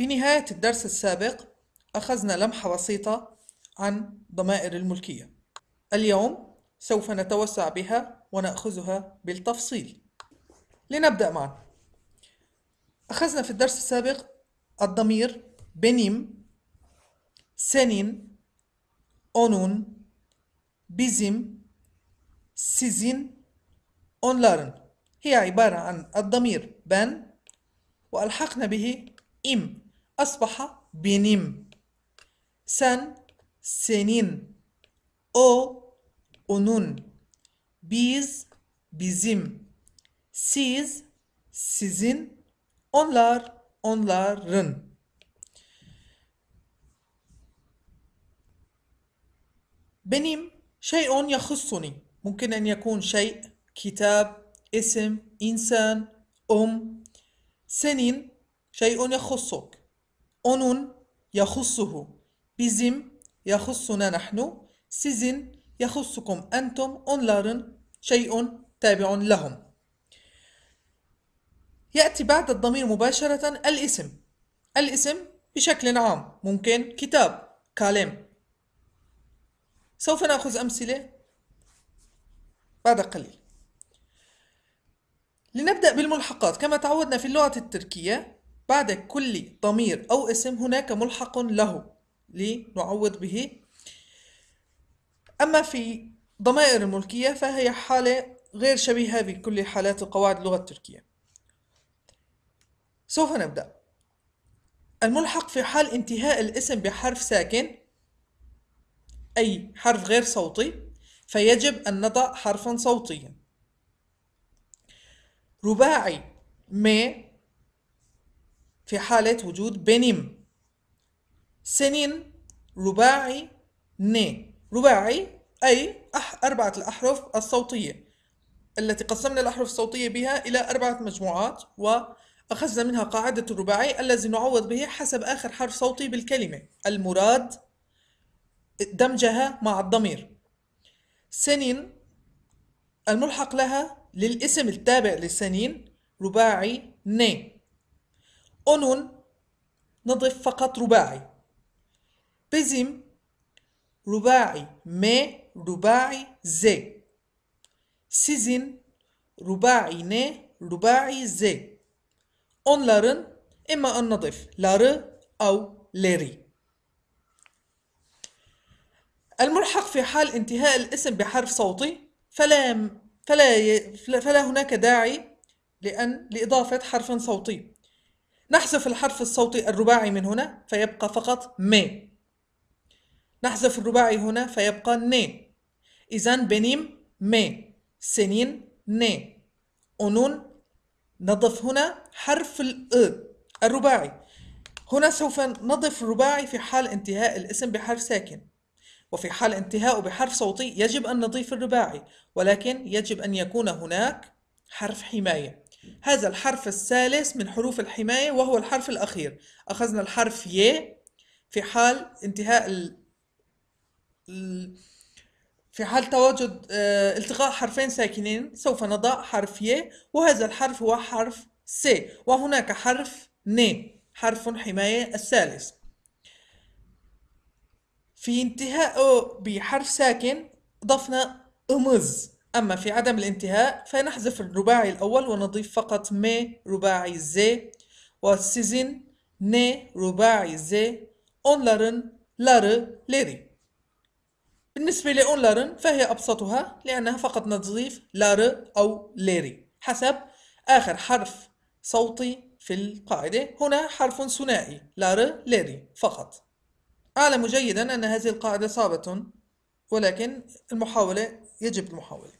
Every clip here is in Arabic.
في نهاية الدرس السابق أخذنا لمحة بسيطة عن ضمائر الملكية اليوم سوف نتوسع بها ونأخذها بالتفصيل لنبدأ معا أخذنا في الدرس السابق الضمير بنيم سنين أونون بيزيم سيزين أونلارن هي عبارة عن الضمير بن وألحقنا به إم Asbaha benim. Sen senin. O onun. Biz bizim. Siz sizin. Onlar onların. benim شيء يخصني ممكن أن يكون شيء كتاب اسم إنسان أم سنين شيء يخصك onun yahussuhu bizim يخصنا نحن sizin يخصكم أنتم onların شيء تابع لهم يأتي بعد الضمير مباشرة الاسم الاسم بشكل عام ممكن كتاب كلام سوف نأخذ أمثلة بعد قليل لنبدأ بالملحقات كما تعودنا في اللغة التركية بعد كل ضمير أو اسم هناك ملحق له لنعوض به أما في ضمائر الملكية فهي حالة غير شبيهة بكل حالات القواعد اللغة التركية سوف نبدأ الملحق في حال انتهاء الاسم بحرف ساكن أي حرف غير صوتي فيجب أن نضع حرفا صوتيا رباعي مي في حالة وجود بنم سنين رباعي ن رباعي أي أح أربعة الأحرف الصوتية التي قسمنا الأحرف الصوتية بها إلى أربعة مجموعات وأخذنا منها قاعدة الرباعي الذي نعوض به حسب آخر حرف صوتي بالكلمة المراد دمجها مع الضمير سنين الملحق لها للاسم التابع لسنين رباعي ن أونون نضف فقط رباعي بزم رباعي ما رباعي زي سيزن رباعي ن رباعي زي onların إما أن نضيف لارı أو لاري الملحق في حال انتهاء الاسم بحرف صوتي فلا فلا فلا هناك داعي لأن لإضافة حرف صوتي نحذف الحرف الصوتي الرباعي من هنا فيبقى فقط م نحذف الرباعي هنا فيبقى ن إذا بنيم مي سنين ن أنون نضف هنا حرف ال الرباعي هنا سوف نضف الرباعي في حال انتهاء الاسم بحرف ساكن وفي حال انتهائه بحرف صوتي يجب أن نضيف الرباعي ولكن يجب أن يكون هناك حرف حماية هذا الحرف الثالث من حروف الحماية وهو الحرف الأخير أخذنا الحرف ي في حال انتهاء ال... في حال تواجد آه، التقاء حرفين ساكنين سوف نضع حرف ي وهذا الحرف هو حرف س وهناك حرف ن حرف حماية الثالث في انتهائه بحرف ساكن ضفنا أمز أما في عدم الانتهاء فنحذف الرباعي الأول ونضيف فقط مي رباعي زي وسيزن ن رباعي زي أونلارن لار ليري بالنسبة لأونلارن فهي أبسطها لأنها فقط نضيف لار أو ليري حسب آخر حرف صوتي في القاعدة هنا حرف ثنائي لار ليري فقط أعلم جيدا أن هذه القاعدة صعبة ولكن المحاولة يجب المحاولة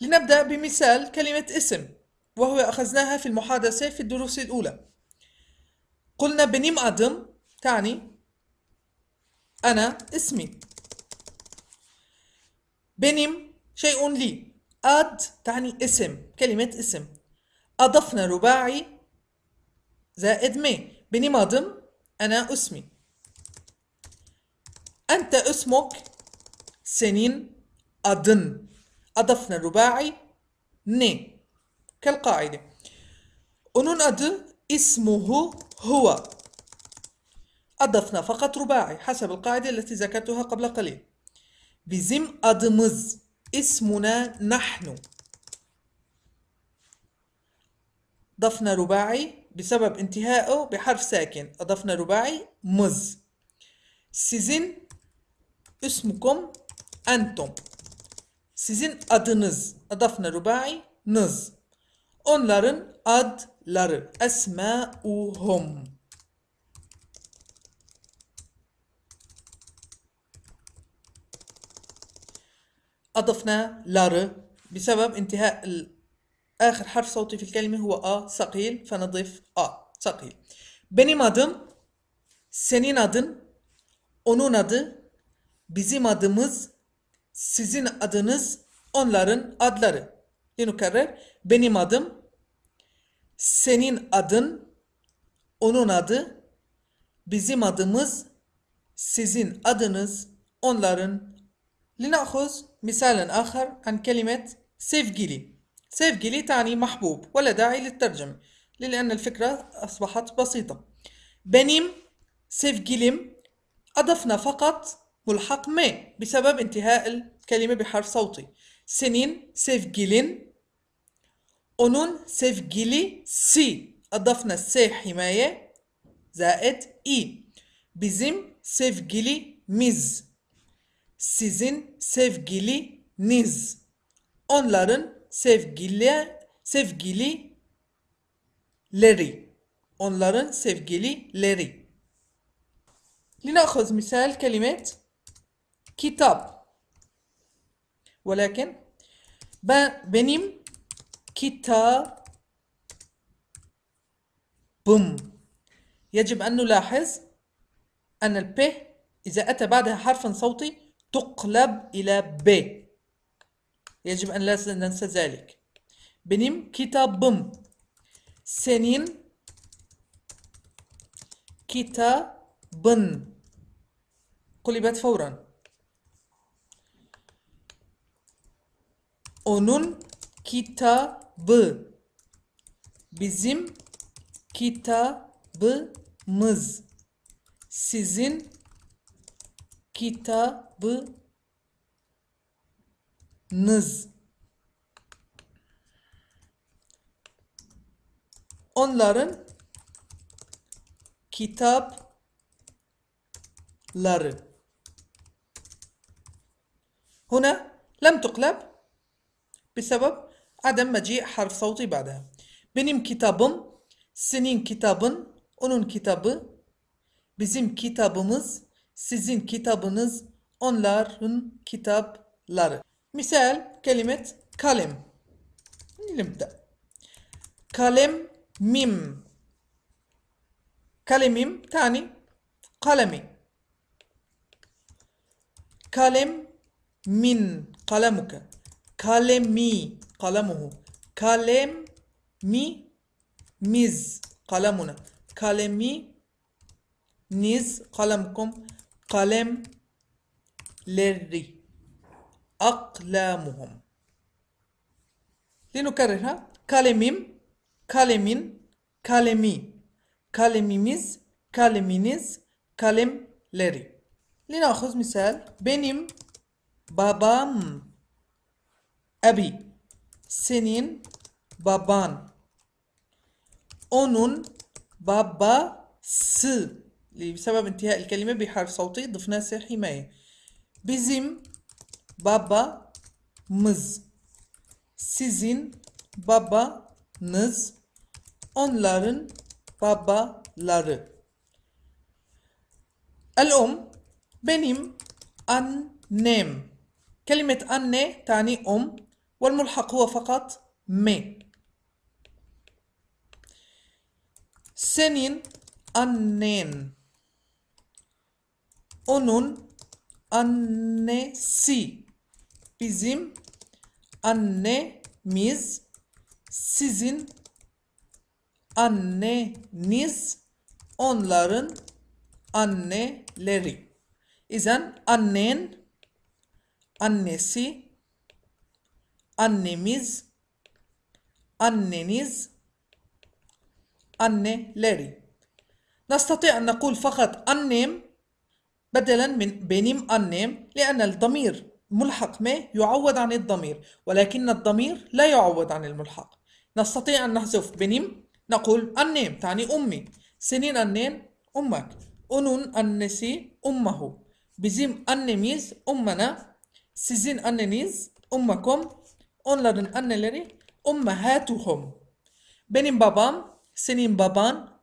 لنبدأ بمثال كلمة اسم وهو أخذناها في المحادثة في الدروس الأولى قلنا بنيم أدم تعني أنا اسمي بنيم شيء لي أد تعني اسم كلمة اسم أضفنا رباعي زائد مي بنيم أدم أنا اسمي أنت اسمك سنين أدن أضفنا رباعي ني كالقاعدة أد اسمه هو أضفنا فقط رباعي حسب القاعدة التي ذكرتها قبل قليل بزم أدمز اسمنا نحن ضفنا رباعي بسبب انتهائه بحرف ساكن أضفنا رباعي مز سيزن اسمكم أنتم Sizin adınız. Adafne rubainız. Onların adları. Esma'uhum. أضفنا لار بسبب انتهاء آخر harf صوتي في kelime, هو أ ثقيل فنضيف أ ثقيل benim adım senin adın onun adı bizim adımız sizin adınız onların adları. Yenukarrer. Benim adım, senin adın, onun adı, bizim adımız, sizin adınız, onların. Linahuz misalen ahar an kelimet sevgili. Sevgili tani mahbub ve la da'i littercüm. لأن الفكرة أصبحت بسيطة. Benim sevgilim adafna fakat ملحق م بسبب انتهاء الكلمة بحرف صوتي سنين سيفجلين أنون سيفجلي سي أضفنا سي حماية زائد إي bizim sevgilimiz sizin sevgiliniz onların sevgili sevgilileri onların sevgilileri لنأخذ مثال كلمة كتاب ولكن بنيم كتابم يجب أن نلاحظ أن الب إذا أتى بعدها حرف صوتي تقلب إلى ب يجب أن لا ننسى ذلك benim kitabım senin kitabın قلبت فورا onun kitabı bizim kitabımız sizin kitabınız onların kitapları. Huna lem tuklab بسبب عدم مجيء حرف صوتي بعدها benim kitabım senin kitabın onun kitabı bizim kitabımız sizin kitabınız onların kitapları misal kelimet kalem نبدأ كلم mim. كلميم tani. قلمي كلم min. قلمك Kalemi kalemuhu. Kalem mi miz kalemuna. Kalemi niz kalemkum. Kalemleri. Aklamuhum. Linukarrirha. Kalemim, kalemin, kalemi. Kalemimiz, kaleminiz, kalemleri. Linahuz misal. Benim babam أبي سنين بابان أونون بابا س لسبب انتهاء الكلمة بحرف صوتي ضفنا سر حماية بزم بابا مز سيزين بابا نز أونلارن بابا لار الأم بنيم أن نيم كلمة أن تعني أم والملحق هو فقط من senin annen onun annesi bizim annemiz sizin anneniz onların anneleri. İzen annen annesi annemiz anneniz anneleri نستطيع أن نقول فقط أنيم بدلا من بنيم أنيم لأن الضمير ملحق ما يعوض عن الضمير ولكن الضمير لا يعوض عن الملحق نستطيع أن نحذف بنيم نقول أنيم تعني أمي سنين أنين أمك أنون أنسي أمه بزيم أنيميز أمنا سيزين أننيز أمكم Onların anneleri ummahatuhum. Benim babam, senin baban,